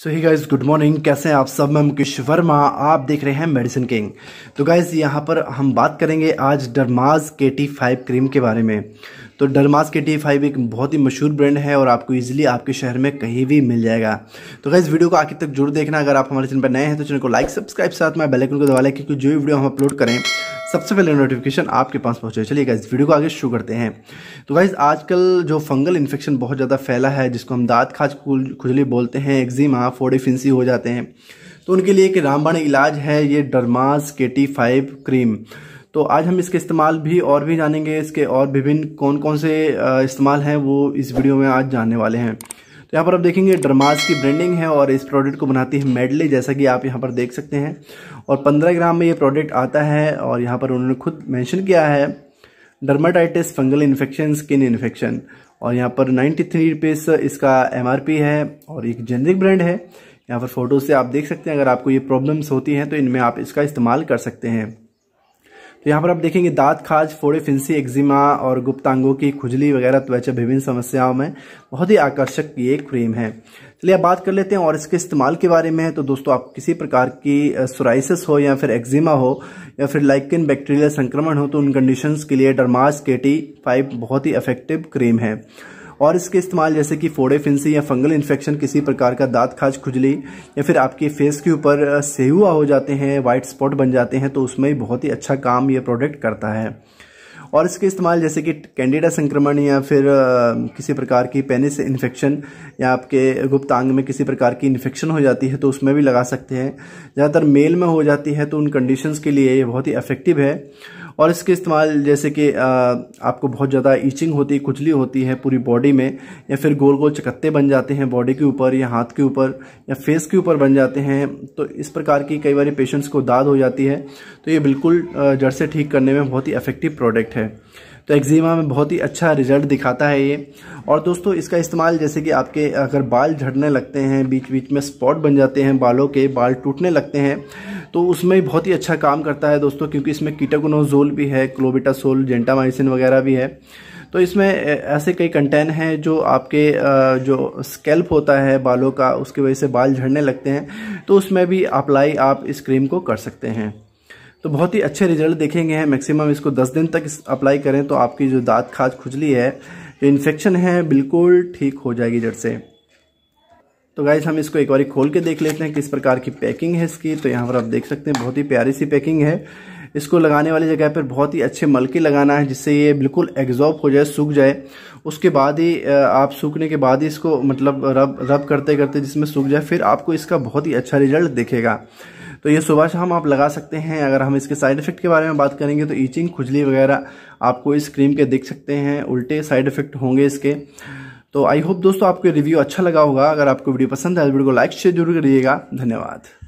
सो hi guys good morning कैसे हैं आप सब मैं मुकेश वर्मा आप देख रहे हैं मेडिसिन किंग तो गाइज यहाँ पर हम बात करेंगे आज डरमाज के टी फाइव क्रीम के बारे में तो डरमाज के टी फाइव एक बहुत ही मशहूर ब्रांड है और आपको इजीली आपके शहर में कहीं भी मिल जाएगा तो गाइज वीडियो को आखिर तक जरूर देखना अगर आप हमारे चैनल पर नए हैं तो चैनल को लाइक सब्सक्राइब साथ में बेलकन को दबा लें क्योंकि जो भी वीडियो हम अपलोड करें सबसे पहले नोटिफिकेशन आपके पास पहुंचे चलिए गाइज वीडियो को आगे शुरू करते हैं तो गाइज आजकल जो फंगल इन्फेक्शन बहुत ज़्यादा फैला है जिसको हम दाँत खाज खुजली बोलते हैं एक्जिमा फोड़ी फिंसी हो जाते हैं तो उनके लिए एक रामबाण इलाज है ये डरमास के फाइव क्रीम तो आज हम इसके इस्तेमाल भी और भी जानेंगे इसके और विभिन्न कौन कौन से इस्तेमाल हैं वो इस वीडियो में आज जानने वाले हैं तो यहाँ पर आप देखेंगे डरमाज की ब्रांडिंग है और इस प्रोडक्ट को बनाती है मेडले जैसा कि आप यहाँ पर देख सकते हैं और 15 ग्राम में ये प्रोडक्ट आता है और यहाँ पर उन्होंने खुद मेंशन किया है dermatitis fungal infection skin infection और यहाँ पर 93 थ्री रुपीज़ इसका एम है और एक जेनरिक ब्रांड है यहाँ पर फ़ोटो से आप देख सकते हैं अगर आपको ये प्रॉब्लम्स होती हैं तो इनमें आप इसका इस्तेमाल कर सकते हैं तो यहाँ पर आप देखेंगे दांत खाज फोड़े फिंसी एक्जिमा और गुप्तांगों की खुजली वगैरह त्वचा विभिन्न समस्याओं में बहुत ही आकर्षक ये क्रीम है चलिए अब बात कर लेते हैं और इसके इस्तेमाल के बारे में तो दोस्तों आप किसी प्रकार की सोराइसिस हो या फिर एक्जिमा हो या फिर लाइकिन बैक्टीरिया संक्रमण हो तो उन कंडीशंस के लिए डरमास के फाइव बहुत ही इफेक्टिव क्रीम है और इसके इस्तेमाल जैसे कि फोड़े फिंसी या फंगल इन्फेक्शन किसी प्रकार का दाँत खाज खुजली या फिर आपके फेस के ऊपर सेहुआ हो जाते हैं वाइट स्पॉट बन जाते हैं तो उसमें भी बहुत ही अच्छा काम ये प्रोडक्ट करता है और इसके इस्तेमाल जैसे कि कैंडिडा संक्रमण या फिर किसी प्रकार की पेनिस इन्फेक्शन या आपके गुप्तांग में किसी प्रकार की इन्फेक्शन हो जाती है तो उसमें भी लगा सकते हैं ज़्यादातर मेल में हो जाती है तो उन कंडीशंस के लिए ये बहुत ही इफेक्टिव है और इसके इस्तेमाल जैसे कि आपको बहुत ज़्यादा ईचिंग होती है खुजली होती है पूरी बॉडी में या फिर गोल गोल चकत्ते बन जाते हैं बॉडी के ऊपर या हाथ के ऊपर या फेस के ऊपर बन जाते हैं तो इस प्रकार की कई बार पेशेंट्स को दाद हो जाती है तो ये बिल्कुल जड़ से ठीक करने में बहुत ही इफेक्टिव प्रोडक्ट है तो एक्जिमा में बहुत ही अच्छा रिजल्ट दिखाता है ये और दोस्तों इसका इस्तेमाल जैसे कि आपके अगर बाल झड़ने लगते हैं बीच बीच में स्पॉट बन जाते हैं बालों के बाल टूटने लगते हैं तो उसमें बहुत ही अच्छा काम करता है दोस्तों क्योंकि इसमें कीटागोनोजोल भी है क्लोबिटासोल जेंटामाइसिन वगैरह भी है तो इसमें ऐसे कई कंटेन हैं जो आपके जो स्केल्प होता है बालों का उसकी वजह से बाल झड़ने लगते हैं तो उसमें भी अप्लाई आप इस क्रीम को कर सकते हैं तो बहुत ही अच्छे रिजल्ट देखेंगे हैं मैक्सिमम इसको 10 दिन तक अप्लाई करें तो आपकी जो दांत खाज खुजली है इन्फेक्शन है बिल्कुल ठीक हो जाएगी जड़ से तो गाइज हम इसको एक बार खोल के देख लेते हैं किस प्रकार की पैकिंग है इसकी तो यहाँ पर आप देख सकते हैं बहुत ही प्यारी सी पैकिंग है इसको लगाने वाली जगह पर बहुत ही अच्छे मलके लगाना है जिससे ये बिल्कुल एग्जॉर्ब हो जाए सूख जाए उसके बाद ही आप सूखने के बाद ही इसको मतलब रब रब करते करते जिसमें सूख जाए फिर आपको इसका बहुत ही अच्छा रिजल्ट दिखेगा तो ये सुबह शाम आप लगा सकते हैं अगर हम इसके साइड इफ़ेक्ट के बारे में बात करेंगे तो ईचिंग खुजली वगैरह आपको इस क्रीम के दिख सकते हैं उल्टे साइड इफ़ेक्ट होंगे इसके तो आई होप दोस्तों आपको रिव्यू अच्छा लगा होगा अगर आपको वीडियो पसंद तो वीडियो को लाइक शेयर जरूर करिएगा धन्यवाद